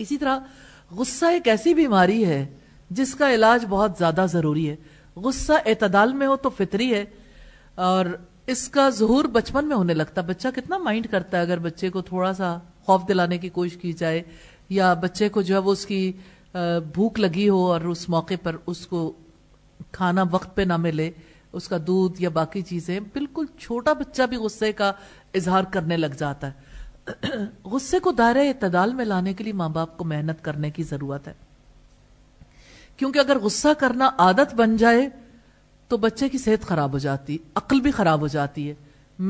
इसी तरह गुस्सा एक ऐसी बीमारी है जिसका इलाज बहुत ज़्यादा ज़रूरी है गुस्सा एतदाल में हो तो फितरी है और इसका जहूर बचपन में होने लगता है बच्चा कितना माइंड करता है अगर बच्चे को थोड़ा सा खौफ दिलाने की कोशिश की जाए या बच्चे को जो है वो उसकी भूख लगी हो और उस मौके पर उसको खाना वक्त पे ना मिले उसका दूध या बाकी चीज़ें बिल्कुल छोटा बच्चा भी गुस्से का इजहार करने लग जाता है गुस्से को दायरे इतदाल में लाने के लिए माँ बाप को मेहनत करने की जरूरत है क्योंकि अगर गुस्सा करना आदत बन जाए तो बच्चे की सेहत खराब हो जाती है अक्ल भी खराब हो जाती है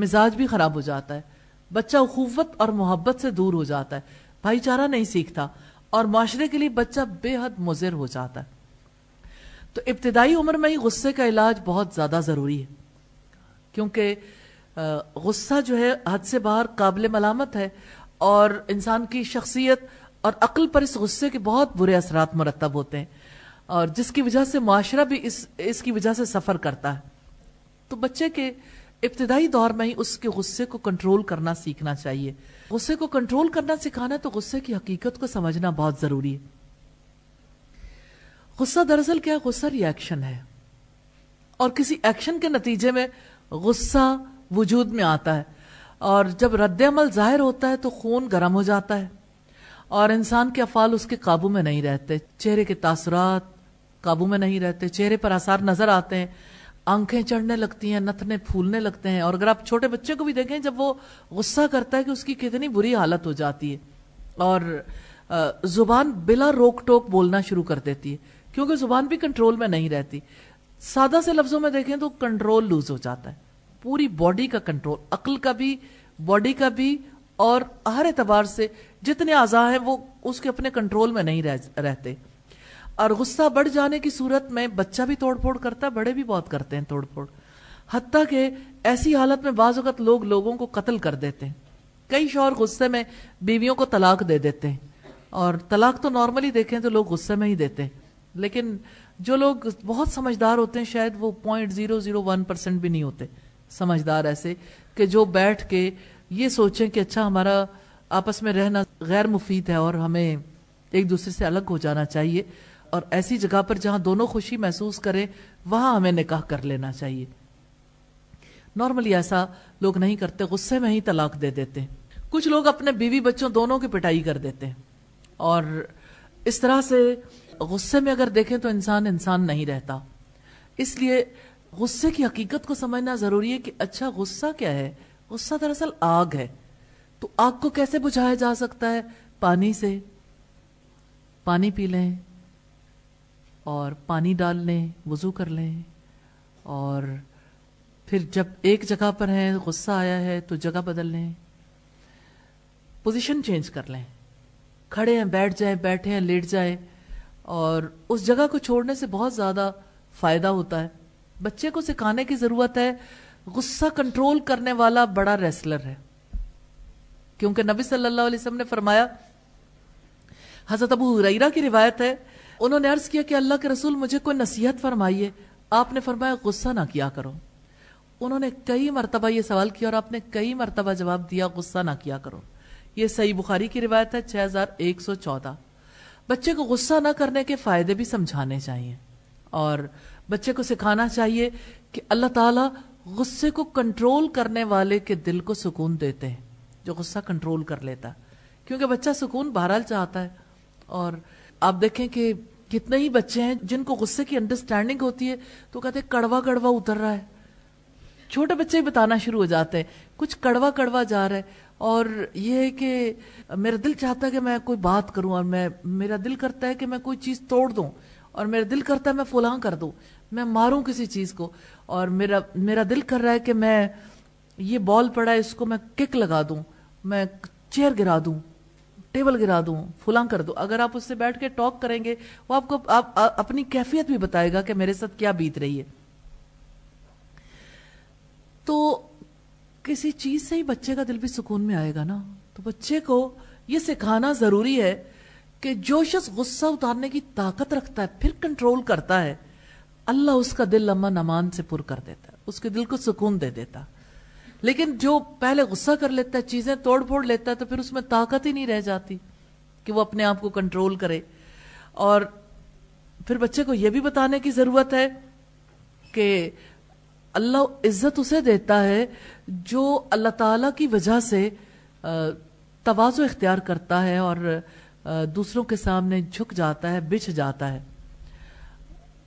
मिजाज भी खराब हो जाता है बच्चा अखूवत और मोहब्बत से दूर हो जाता है भाईचारा नहीं सीखता और माशरे के लिए बच्चा बेहद मुजिर हो जाता है तो इब्तदाई उम्र में ही गुस्से का इलाज बहुत ज्यादा जरूरी है क्योंकि गुस्सा जो है हद से बाहर काबिल मलामत है और इंसान की शख्सियत और अक्ल पर इस गुस्से के बहुत बुरे असरात मरतब होते हैं और जिसकी वजह से माशरा भी इस इसकी वजह से सफ़र करता है तो बच्चे के इब्तदाई दौर में ही उसके गुस्से को कंट्रोल करना सीखना चाहिए गुस्से को कंट्रोल करना सिखाना तो गुस्से की हकीकत को समझना बहुत ज़रूरी है गुस्सा दरअसल क्या है गुस्सा रिएक्शन है और किसी एक्शन के नतीजे में गुस्सा वजूद में आता है और जब रद्द जाहिर होता है तो खून गर्म हो जाता है और इंसान के अफाल उसके काबू में नहीं रहते चेहरे के तासरात काबू में नहीं रहते चेहरे पर आसार नजर आते हैं आंखें चढ़ने लगती हैं नथने फूलने लगते हैं और अगर आप छोटे बच्चे को भी देखें जब वो गुस्सा करता है कि उसकी कितनी बुरी हालत हो जाती है और जुबान बिला रोक टोक बोलना शुरू कर देती है क्योंकि जुबान भी कंट्रोल में नहीं रहती सादा से लफ्जों में देखें तो कंट्रोल लूज हो जाता है पूरी बॉडी का कंट्रोल अक्ल का भी बॉडी का भी और हर एतबार से जितने आज़ा हैं वो उसके अपने कंट्रोल में नहीं रहते और गुस्सा बढ़ जाने की सूरत में बच्चा भी तोड़ फोड़ करता है बड़े भी बहुत करते हैं तोड़ फोड़ हती के ऐसी हालत में बाज़ अवत लोग लोगों को कत्ल कर देते हैं कई शोर गुस्से में बीवियों को तलाक दे देते हैं और तलाक तो नॉर्मली देखें तो लोग गुस्से में ही देते हैं लेकिन जो लोग बहुत समझदार होते हैं शायद वो point zero zero one percent भी नहीं होते समझदार ऐसे कि जो बैठ के ये सोचें कि अच्छा हमारा आपस में रहना गैर मुफीद है और हमें एक दूसरे से अलग हो जाना चाहिए और ऐसी जगह पर जहां दोनों खुशी महसूस करें वहां हमें निकाह कर लेना चाहिए नॉर्मली ऐसा लोग नहीं करते गुस्से में ही तलाक दे देते हैं कुछ लोग अपने बीवी बच्चों दोनों की पिटाई कर देते हैं और इस तरह से गुस्से में अगर देखें तो इंसान इंसान नहीं रहता इसलिए गुस्से की हकीकत को समझना जरूरी है कि अच्छा गुस्सा क्या है गुस्सा दरअसल आग है तो आग को कैसे बुझाया जा सकता है पानी से पानी पी लें और पानी डाल लें वज़ू कर लें और फिर जब एक जगह पर हैं गुस्सा आया है तो जगह बदल लें पोजीशन चेंज कर लें खड़े हैं बैठ जाए बैठे हैं लेट जाए और उस जगह को छोड़ने से बहुत ज़्यादा फ़ायदा होता है बच्चे को सिखाने की जरूरत है गुस्सा कंट्रोल करने वाला बड़ा रेसलर है क्योंकि नबी सल्लल्लाहु अलैहि वसल्लम ने फरमाया हजरत अबू हुरैरा की रिवायत है उन्होंने अर्ज किया कि अल्लाह के रसूल मुझे कोई नसीहत फरमाइए आपने फरमाया गुस्सा ना किया करो उन्होंने कई मरतबा ये सवाल किया और आपने कई मरतबा जवाब दिया गुस्सा ना किया करो ये सही बुखारी की रिवायत है छः हजार एक सौ चौदह बच्चे को गुस्सा ना करने के फायदे भी समझाने चाहिए और बच्चे को सिखाना चाहिए कि अल्लाह ताला गुस्से को कंट्रोल करने वाले के दिल को सुकून देते हैं जो गुस्सा कंट्रोल कर लेता है क्योंकि बच्चा सुकून बहरहाल चाहता है और आप देखें कि कितने ही बच्चे हैं जिनको गुस्से की अंडरस्टैंडिंग होती है तो कहते हैं कड़वा कड़वा उतर रहा है छोटे बच्चे ही बताना शुरू हो जाते हैं कुछ कड़वा कड़वा जा रहा है और ये है कि मेरा दिल चाहता है कि मैं कोई बात करूं और मैं मेरा दिल करता है कि मैं कोई चीज़ तोड़ दूं और मेरा दिल करता है मैं फुलां कर दू मैं मारूं किसी चीज़ को और मेरा मेरा दिल कर रहा है कि मैं ये बॉल पड़ा है इसको मैं किक लगा दूं मैं चेयर गिरा दूं टेबल गिरा दूं फुला कर दू अगर आप उससे बैठ के टॉक करेंगे वो आपको आप, आ, अपनी कैफियत भी बताएगा कि मेरे साथ क्या बीत रही है तो किसी चीज से ही बच्चे का दिल भी सुकून में आएगा ना तो बच्चे को ये सिखाना जरूरी है कि जो शख्स गुस्सा उतारने की ताकत रखता है फिर कंट्रोल करता है अल्लाह उसका दिल अमन नमान से पुर कर देता है उसके दिल को सुकून दे देता लेकिन जो पहले गुस्सा कर लेता है चीजें तोड़ फोड़ लेता है तो फिर उसमें ताकत ही नहीं रह जाती कि वो अपने आप को कंट्रोल करे और फिर बच्चे को यह भी बताने की जरूरत है कि अल्लाह इज्जत उसे देता है जो अल्लाह ताला की वजह से तोज़ो इख्तियार करता है और दूसरों के सामने झुक जाता है बिछ जाता है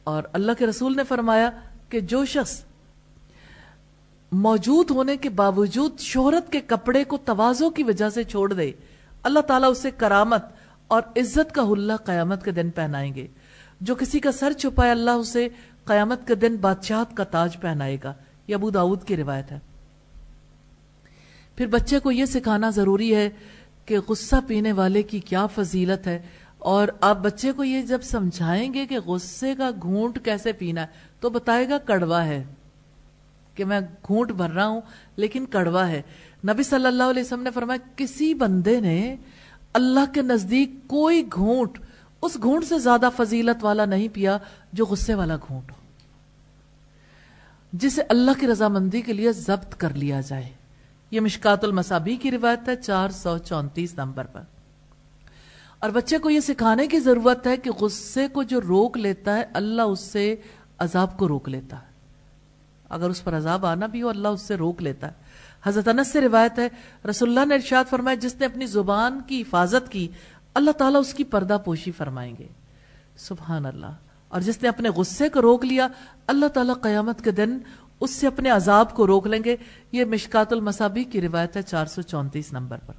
और अल्लाह के रसूल ने फरमाया कि जो शख्स मौजूद होने के बावजूद शोहरत के कपड़े को तवाजों की वजह से छोड़ दे अल्लाह ताला उसे करामत और इज्जत का हुल्ला कयामत के दिन पहनाएंगे जो किसी का सर छुपाए अल्लाह उसे कयामत के दिन बादशाह का ताज पहनाएगा यह अबू दाऊद की रिवायत है फिर बच्चे को यह सिखाना जरूरी है कि गुस्सा पीने वाले की क्या फजीलत है और आप बच्चे को ये जब समझाएंगे कि गुस्से का घूंट कैसे पीना है तो बताएगा कड़वा है कि मैं घूंट भर रहा हूं लेकिन कड़वा है नबी सल्लल्लाहु अलैहि वसल्लम ने फरमाया किसी बंदे ने अल्लाह के नजदीक कोई घूंट उस घूंट से ज्यादा फजीलत वाला नहीं पिया जो गुस्से वाला घूंट हो जिसे अल्लाह की रजामंदी के लिए जब्त कर लिया जाए यह मिशकातुल मसाबी की रिवायत है चार सौ चौंतीस नंबर पर और बच्चे को यह सिखाने की जरूरत है कि गुस्से को जो रोक लेता है अल्लाह उससे अजाब को रोक लेता है अगर उस पर अजाब आना भी हो अल्लाह उससे रोक लेता है हजरत अनस से रिवायत है रसुल्ला ने इर्शाद फरमाया जिसने अपनी जुबान की हिफाजत की अल्लाह ताला उसकी पर्दा पोशी फरमाएंगे सुबहान अल्लाह और जिसने अपने गुस्से को रोक लिया अल्लाह ताला कयामत के दिन उससे अपने अजाब को रोक लेंगे ये मिशकातुल मसाबी की रिवायत है चार सौ चौंतीस नंबर पर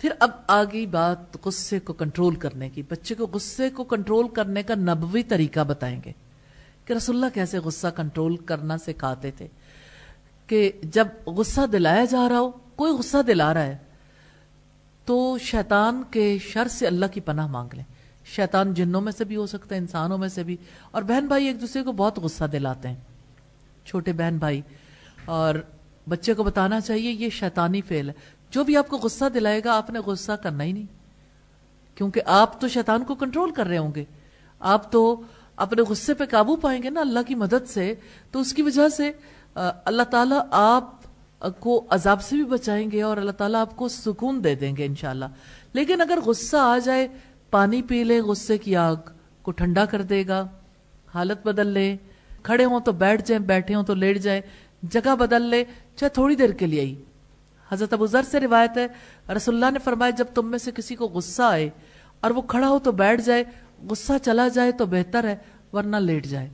फिर अब आ गई बात गुस्से को कंट्रोल करने की बच्चे को गुस्से को कंट्रोल करने का नबवी तरीका बताएंगे कि रसुल्ला कैसे गुस्सा कंट्रोल करना सिखाते थे कि जब गुस्सा दिलाया जा रहा हो कोई गुस्सा दिला रहा है तो शैतान के शर से अल्लाह की पनाह मांग लें शैतान जिन्नों में से भी हो सकता है इंसानों में से भी और बहन भाई एक दूसरे को बहुत गुस्सा दिलाते हैं छोटे बहन भाई और बच्चे को बताना चाहिए ये शैतानी फेल है जो भी आपको गुस्सा दिलाएगा आपने गुस्सा करना ही नहीं क्योंकि आप तो शैतान को कंट्रोल कर रहे होंगे आप तो अपने गुस्से पे काबू पाएंगे ना अल्लाह की मदद से तो उसकी वजह से अल्लाह ताला आप को अजाब से भी बचाएंगे और अल्लाह ताला आपको सुकून दे देंगे इनशाला लेकिन अगर गुस्सा आ जाए पानी पी लें गुस्से की आग को ठंडा कर देगा हालत बदल ले खड़े हों तो बैठ जाए बैठे हों तो लेट जाए जगह बदल ले चाहे थोड़ी देर के लिए ही हजरत अबूजर से रिवायत है रसुल्ला ने फरमाया जब तुम में से किसी को गुस्सा आए और वो खड़ा हो तो बैठ जाए गुस्सा चला जाए तो बेहतर है वरना लेट जाए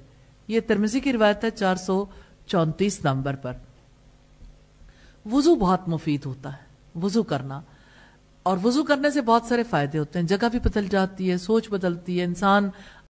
ये तिरमिजी की रिवायत है चार सौ चौंतीस नंबर पर वजू बहुत मुफीद होता है वजू करना और वजू करने से बहुत सारे फ़ायदे होते हैं जगह भी बदल जाती है सोच बदलती है इंसान